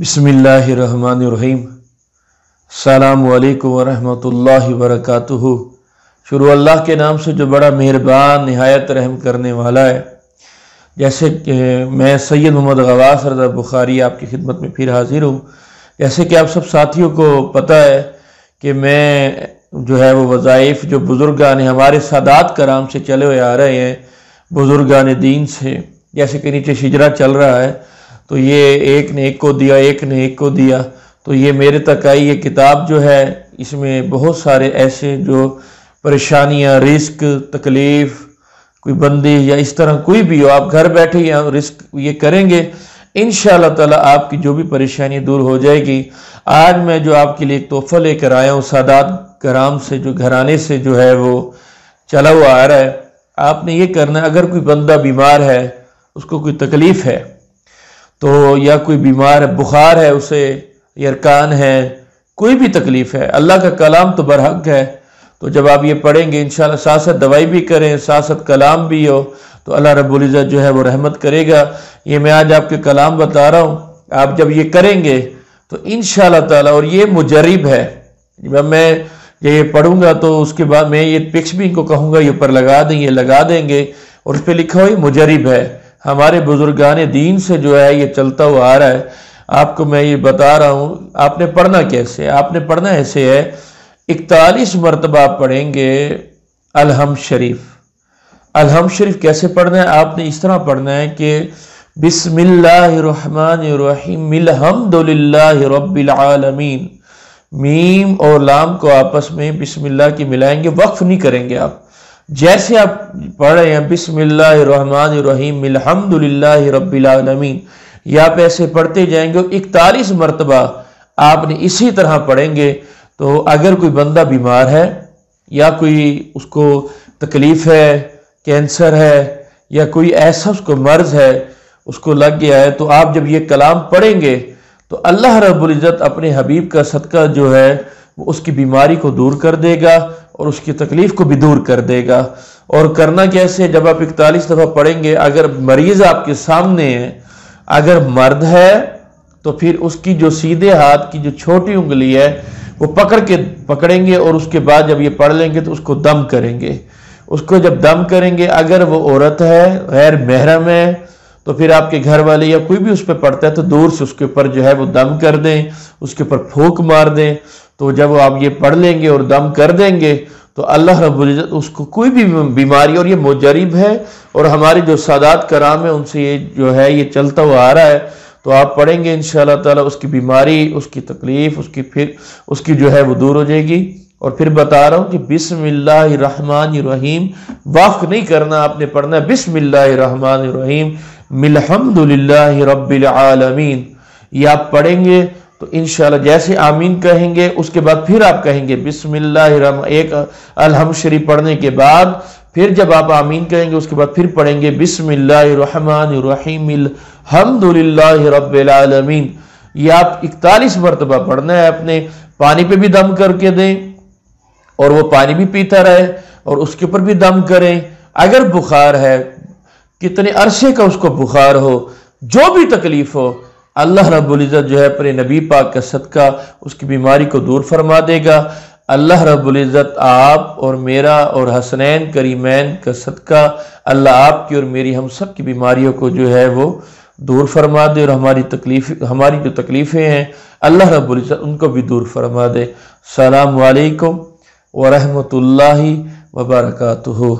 بسم اللہ الرحمن الرحیم السلام علیکم ورحمۃ اللہ وبرکاتہ شروع اللہ کے نام سے جو بڑا مہربان نہایت رحم کرنے والا ہے جیسے کہ میں سید محمد غواس رضا بخاری آپ کی خدمت میں پھر حاضر ہوں جیسے کہ آپ سب ساتھیوں کو پتہ ہے کہ میں جو ہے وہ وظائف جو بزرگان ہمارے سادات کرام سے چلے ہوئے آ رہے ہیں بزرگان دین سے جیسے کہ نیچے شجرا چل رہا ہے تو یہ ایک نے ایک کو دیا ایک نے ایک کو دیا تو یہ میرے تک آئی یہ کتاب جو ہے اس میں بہت سارے ایسے جو پریشانیاں رسک تکلیف کوئی بندی یا اس طرح کوئی بھی ہو آپ گھر بیٹھے یا رسک یہ کریں گے ان شاء اللہ تعالیٰ آپ کی جو بھی پریشانی دور ہو جائے گی آج میں جو آپ کے لیے ایک تحفہ لے کر آیا ہوں سادات کرام سے جو گھرانے سے جو ہے وہ چلا ہوا آ رہا ہے آپ نے یہ کرنا ہے اگر کوئی بندہ بیمار ہے اس کو کوئی تکلیف ہے تو یا کوئی بیمار ہے بخار ہے اسے یا ارکان ہے کوئی بھی تکلیف ہے اللہ کا کلام تو برحق ہے تو جب آپ یہ پڑھیں گے انشاءاللہ ساتھ ساتھ دوائی بھی کریں ساتھ ساتھ کلام بھی ہو تو اللہ رب العزت جو ہے وہ رحمت کرے گا یہ میں آج آپ کے کلام بتا رہا ہوں آپ جب یہ کریں گے تو انشاءاللہ تعالی اللہ تعالیٰ اور یہ مجرب ہے جب میں یہ پڑھوں گا تو اس کے بعد میں یہ پکس بھی ان کو کہوں گا یہ اوپر لگا دیں یہ لگا دیں گے اور اس پہ لکھا ہوئی مجرب ہے ہمارے بزرگان دین سے جو ہے یہ چلتا ہوا آ رہا ہے آپ کو میں یہ بتا رہا ہوں آپ نے پڑھنا کیسے آپ نے پڑھنا ایسے ہے اکتالیس مرتبہ آپ پڑھیں گے الحم شریف الحم شریف کیسے پڑھنا ہے آپ نے اس طرح پڑھنا ہے کہ بسم اللہ الرحمن الرحیم الحمد للہ رب العالمین میم اور لام کو آپس میں بسم اللہ کی ملائیں گے وقف نہیں کریں گے آپ جیسے آپ پڑھ رہے ہیں بسم اللہ الرحمن الرحیم الحمد للہ رب العالمین یا آپ ایسے پڑھتے جائیں گے اکتالیس مرتبہ آپ نے اسی طرح پڑھیں گے تو اگر کوئی بندہ بیمار ہے یا کوئی اس کو تکلیف ہے کینسر ہے یا کوئی ایسا اس کو مرض ہے اس کو لگ گیا ہے تو آپ جب یہ کلام پڑھیں گے تو اللہ رب العزت اپنے حبیب کا صدقہ جو ہے وہ اس کی بیماری کو دور کر دے گا اور اس کی تکلیف کو بھی دور کر دے گا اور کرنا کیسے جب آپ اکتالیس دفعہ پڑھیں گے اگر مریض آپ کے سامنے ہے اگر مرد ہے تو پھر اس کی جو سیدھے ہاتھ کی جو چھوٹی انگلی ہے وہ پکڑ کے پکڑیں گے اور اس کے بعد جب یہ پڑھ لیں گے تو اس کو دم کریں گے اس کو جب دم کریں گے اگر وہ عورت ہے غیر محرم ہے تو پھر آپ کے گھر والے یا کوئی بھی اس پہ پڑتا ہے تو دور سے اس کے اوپر جو ہے وہ دم کر دیں اس کے اوپر پھوک مار دیں تو جب آپ یہ پڑھ لیں گے اور دم کر دیں گے تو اللہ رب العزت اس کو کوئی بھی بیماری اور یہ مجرب ہے اور ہماری جو سادات کرام ہیں ان سے یہ جو ہے یہ چلتا ہوا آ رہا ہے تو آپ پڑھیں گے ان اللہ تعالیٰ اس کی بیماری اس کی تکلیف اس کی پھر اس کی جو ہے وہ دور ہو جائے گی اور پھر بتا رہا ہوں کہ بسم اللہ الرحمن الرحیم واقع نہیں کرنا آپ نے پڑھنا بسم اللہ الرحمن الرحیم ملحمد للہ رب العالمین یہ آپ پڑھیں گے تو انشاءاللہ جیسے آمین کہیں گے اس کے بعد پھر آپ کہیں گے بسم اللہ الرحمن ایک الحمشری پڑھنے کے بعد پھر جب آپ آمین کہیں گے اس کے بعد پھر پڑھیں گے بسم اللہ الرحمن الرحیم الحمد للہ رب العالمین یہ آپ اکتالیس مرتبہ پڑھنا ہے اپنے پانی پہ بھی دم کر کے دیں اور وہ پانی بھی پیتا رہے اور اس کے اوپر بھی دم کریں اگر بخار ہے کتنے عرصے کا اس کو بخار ہو جو بھی تکلیف ہو اللہ رب العزت جو ہے اپنے نبی پاک کا صدقہ اس کی بیماری کو دور فرما دے گا اللہ رب العزت آپ اور میرا اور حسنین کریمین کا صدقہ اللہ آپ کی اور میری ہم سب کی بیماریوں کو جو ہے وہ دور فرما دے اور ہماری تکلیف ہماری جو تکلیفیں ہیں اللہ رب العزت ان کو بھی دور فرما دے السلام علیکم ورحمۃ اللہ وبرکاتہ